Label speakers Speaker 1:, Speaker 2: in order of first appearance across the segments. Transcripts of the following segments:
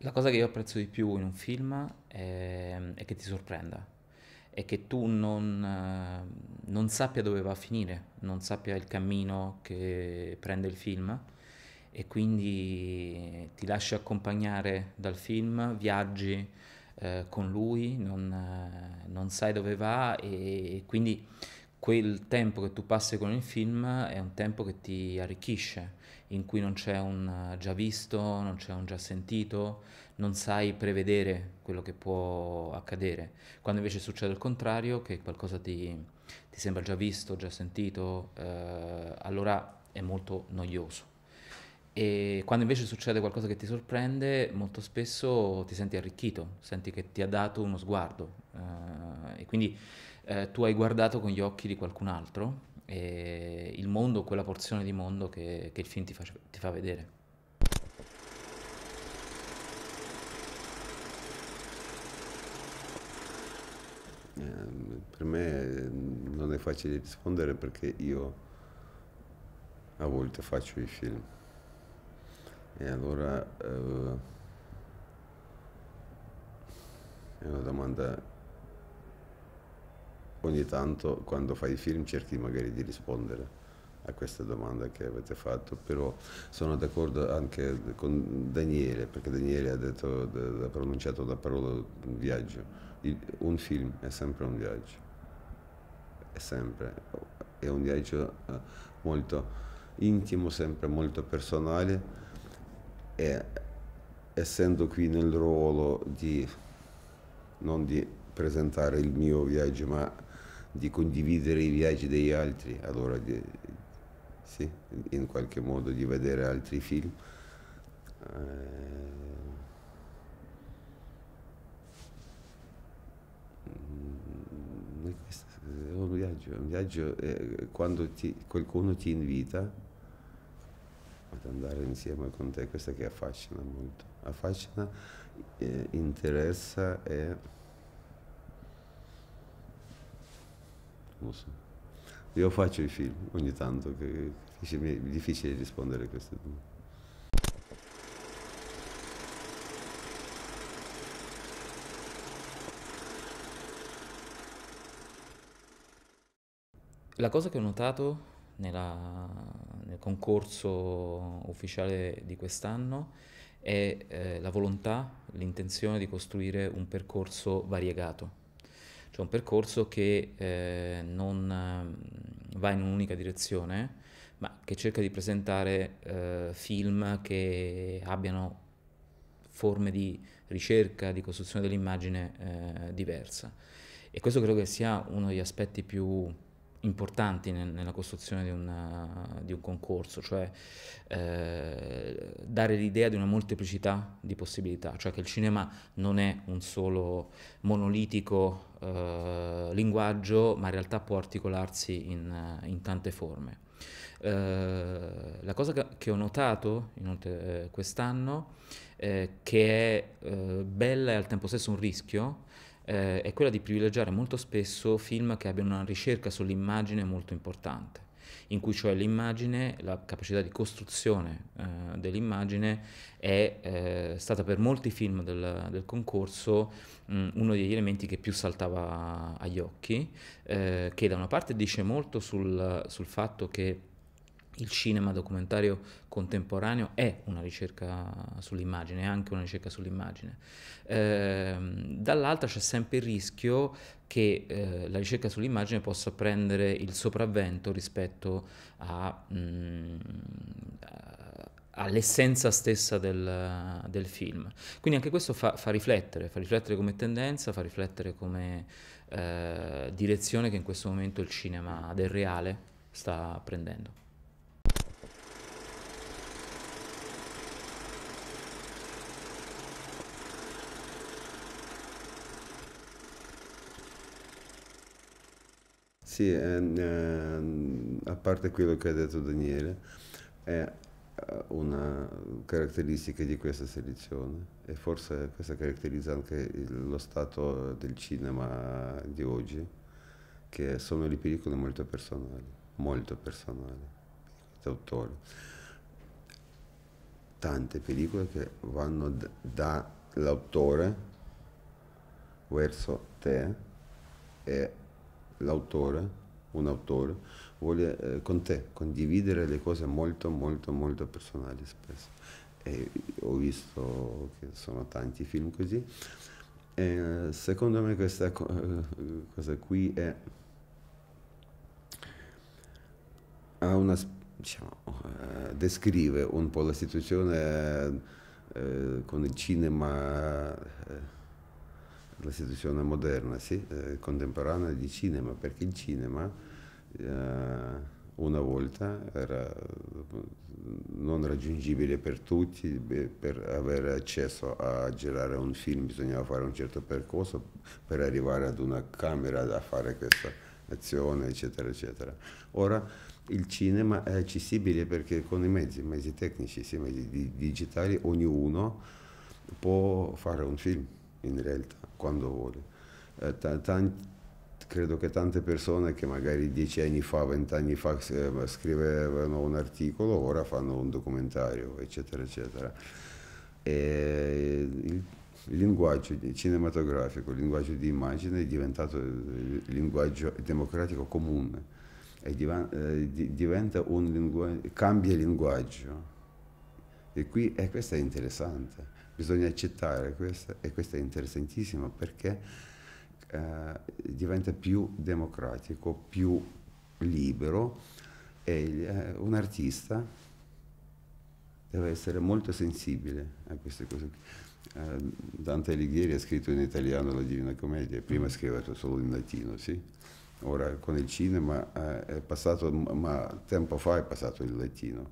Speaker 1: la cosa che io apprezzo di più in un film è, è che ti sorprenda è che tu non, eh, non, sappia dove va a finire, non sappia il cammino che prende il film e quindi ti lasci accompagnare dal film, viaggi eh, con lui, non, eh, non, sai dove va e, e quindi quel tempo che tu passi con il film è un tempo che ti arricchisce, in cui non c'è un eh, già visto, non c'è un già sentito, non sai prevedere quello che può accadere. Quando invece succede il contrario, che qualcosa ti, ti sembra già visto, già sentito, eh, allora è molto noioso. E quando invece succede qualcosa che ti sorprende, molto spesso ti senti arricchito, senti che ti ha dato uno sguardo. Eh, quindi eh, tu hai guardato con gli occhi di qualcun altro e il mondo, quella porzione di mondo che, che il film ti fa, ti fa vedere.
Speaker 2: Ehm, per me ehm, non è facile rispondere perché io a volte faccio i film e allora eh, è una domanda ogni tanto quando fai i film cerchi magari di rispondere a questa domanda che avete fatto, però sono d'accordo anche con Daniele, perché Daniele ha, detto, ha pronunciato la parola un viaggio. un film è sempre un viaggio, è sempre, è un viaggio eh, molto intimo, sempre molto personale e essendo qui nel ruolo di non di presentare il mio viaggio ma di condividere i viaggi degli altri, allora di, sì, in qualche modo di vedere altri film. Eh, mm, è un viaggio, un viaggio eh, quando ti, qualcuno ti invita ad andare insieme con te, questo che affascina molto, affascina, eh, interessa e non so. Io faccio i film ogni tanto, che, che è difficile rispondere a queste domande.
Speaker 1: La cosa che ho notato nella, nel concorso ufficiale di quest'anno è eh, la volontà, l'intenzione di costruire un percorso variegato cioè un percorso che eh, non ehm, va in un'unica direzione, ma che cerca di presentare eh, film che abbiano forme di ricerca, di costruzione dell'immagine eh, diversa. E questo credo che sia uno degli aspetti più importanti nel, nella costruzione di, una, di, un concorso, cioè eh, dare l'idea di una molteplicità di possibilità, cioè che il cinema non è un solo monolitico eh, linguaggio, ma in realtà può articolarsi in, in tante forme. Eh, la cosa che ho notato eh, quest'anno, eh, che è eh, bella e al tempo stesso un rischio, eh, è quella di privilegiare molto spesso film che abbiano una ricerca sull'immagine molto importante in cui cioè l'immagine, la capacità di costruzione eh, dell'immagine è eh, stata per molti film del, del concorso mh, mm, uno degli elementi che più saltava agli occhi, eh, che da una parte dice molto sul, sul fatto che il cinema documentario contemporaneo è una ricerca sull'immagine, è anche una ricerca sull'immagine. Eh, dall'altra c'è sempre il rischio che eh, la ricerca sull'immagine possa prendere il sopravvento rispetto a, mh, mm, all'essenza stessa del, del, film. Quindi anche questo fa, fa, riflettere, fa riflettere come tendenza, fa riflettere come eh, direzione che in questo momento il cinema del reale sta prendendo.
Speaker 2: Sì, ehm, ehm, a parte quello che ha detto Daniele, è eh, una caratteristica di questa selezione e forse questa caratterizza anche lo stato del cinema di oggi, che sono le pellicole molto personali, molto personali, d'autore. Tante pellicole che vanno d- dall'autore verso te e l'autore, un autore, vuole eh, con te condividere le cose molto, molto, molto personali spesso. E ho visto che sono tanti film così. E secondo me questa eh, cosa qui è, una, diciamo, eh, descrive un po' la situazione eh, con il cinema. Eh, l'istituzione moderna, sì, eh, contemporanea di cinema, perché il cinema eh, una volta era non raggiungibile per tutti, per avere accesso a girare un film bisognava fare un certo percorso per arrivare ad una camera da fare questa azione, eccetera, eccetera. Ora il cinema è accessibile perché con i mezzi, i mezzi tecnici, i mezzi digitali, ognuno può fare un film in realtà quando vuole. Eh, t- t- credo che tante persone che magari dieci anni fa, vent'anni fa eh, scrivevano un articolo, ora fanno un documentario, eccetera, eccetera. E il, linguaggio cinematografico, il linguaggio di immagine è diventato il linguaggio democratico comune, E eh, un linguaggio, cambia linguaggio. E qui eh, questo è interessante bisogna accettare questo e questo è interessantissimo perché eh, diventa più democratico, più libero e eh, un artista deve essere molto sensibile a queste cose. Eh, Dante Alighieri ha scritto in italiano la Divina Commedia, prima scriveva solo in latino, sì? ora con il cinema eh, è passato, ma tempo fa è passato il latino,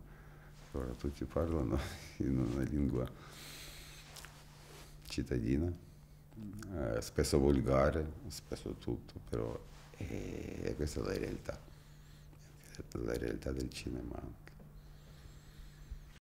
Speaker 2: ora tutti parlano in una lingua cittadina, eh, spesso volgare, spesso tutto, però eh, è, è questa la realtà, la realtà del cinema.